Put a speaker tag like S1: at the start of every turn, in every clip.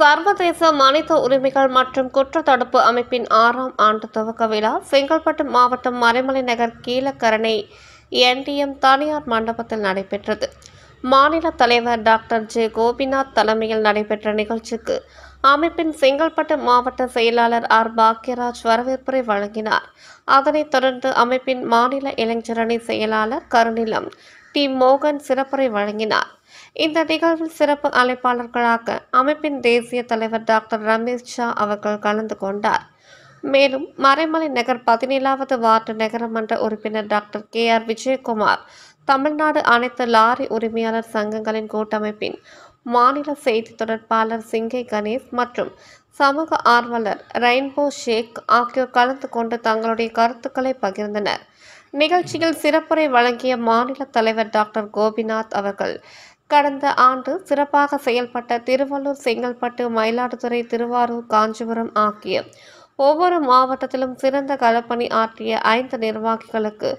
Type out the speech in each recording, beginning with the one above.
S1: சர்வதேச மனித உரிமைகள் மற்றும் குற்ற தடுப்பு அமைப்பின் ஆறாம் ஆண்டு துவக்க விழா செங்கல்பட்டு மாவட்டம் மறைமலை நகர் கீழக்கரணை என்டிஎம் தனியார் மண்டபத்தில் நடைபெற்றது மாநில தலைவர் டாக்டர் ஜே கோபிநாத் தலைமையில் நடைபெற்ற நிகழ்ச்சிக்கு அமைப்பின் செங்கல்பட்டு மாவட்ட செயலாளர் ஆர் பாக்யராஜ் வரவேற்புரை வழங்கினார் அதனைத் தொடர்ந்து அமைப்பின் மாநில இளைஞரணி செயலாளர் கருணிலம் டி மோகன் சிறப்புரை வழங்கினார் இந்த நிகழ்வில் சிறப்பு அழைப்பாளர்களாக அமைப்பின் தேசிய தலைவர் டாக்டர் ரமேஷ் ஷா அவர்கள் கலந்து கொண்டார் மேலும் மறைமலை நகர் பதினேழாவது வார்டு நகரமன்ற உறுப்பினர் doctor K R Vijayakumar Tamil Nadu அனைத்து லாரி உரிமையாளர் சங்கங்களின் கூட்டமைப்பின் மாநில செய்தி தொடர்பாளர் சிங்கை கணேஷ் மற்றும் சமூக ஆர்வலர் ரெயின்போ ஷேக் ஆகியோர் கலந்து கொண்டு தங்களுடைய கருத்துக்களை பகிர்ந்தனர் நிகழ்ச்சியில் சிறப்புரை வழங்கிய மாநில தலைவர் டாக்டர் கோபிநாத் அவர்கள் கடந்த ஆண்டு சிறப்பாக செயல்பட்ட திருவள்ளூர் செங்கல்பட்டு மயிலாடுதுறை திருவாரூர் காஞ்சிபுரம் ஆகிய ஒவ்வொரு மாவட்டத்திலும் சிறந்த களப்பணி ஆற்றிய ஐந்து நிர்வாகிகளுக்கு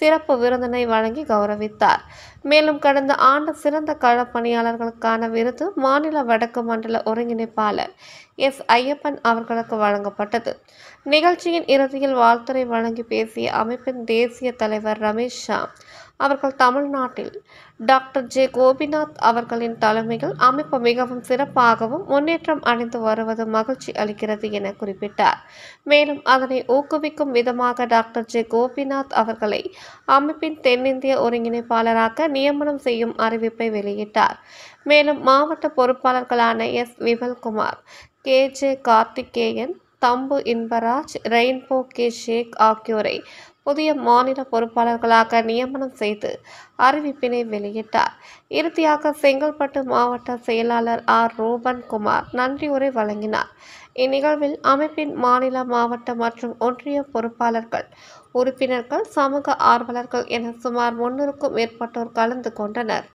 S1: சிறப்பு விருதினை வழங்கி கௌரவித்தார் மேலும் கடந்த ஆண்டு சிறந்த களப்பணியாளர்களுக்கான விருது மாநில வடக்கு மண்டல ஒருங்கிணைப்பாளர் எஸ் ஐயப்பன் அவர்களுக்கு வழங்கப்பட்டது நிகழ்ச்சியின் இறுதியில் வாழ்த்துறை வழங்கி பேசிய அமைப்பின் தேசிய தலைவர் ரமேஷ் ஷா அவர்கள் தமிழ்நாட்டில் டாக்டர் ஜே கோபிநாத் அவர்களின் தலைமையில் அமைப்பு மிகவும் சிறப்பாகவும் முன்னேற்றம் அடைந்து வருவது மகிழ்ச்சி அளிக்கிறது என குறிப்பிட்டார் மேலும் அதனை ஊக்குவிக்கும் விதமாக டாக்டர் ஜே கோபிநாத் அவர்களை அமைப்பின் தென்னிந்திய ஒருங்கிணைப்பாளராக நியமனம் செய்யும் அறிவிப்பை வெளியிட்டார் மேலும் மாவட்ட பொறுப்பாளர்களான S Vimalkumar K J Karthikeyan Thambu Inbaraj Rainbow K Sheikh ஆகியோரை புதிய மாநில பொறுப்பாளர்களாக நியமனம் செய்து அறிவிப்பினை வெளியிட்டார் இறுதியாக செங்கல்பட்டு மாவட்ட செயலாளர் ஆர் ரோபன் குமார் உரை வழங்கினார் இந்நிகழ்வில் அமைப்பின் மாநில மாவட்ட மற்றும் ஒன்றிய பொறுப்பாளர்கள் உறுப்பினர்கள் சமூக ஆர்வலர்கள் என சுமார் முன்னூறுக்கும் மேற்பட்டோர் கலந்து கொண்டனர்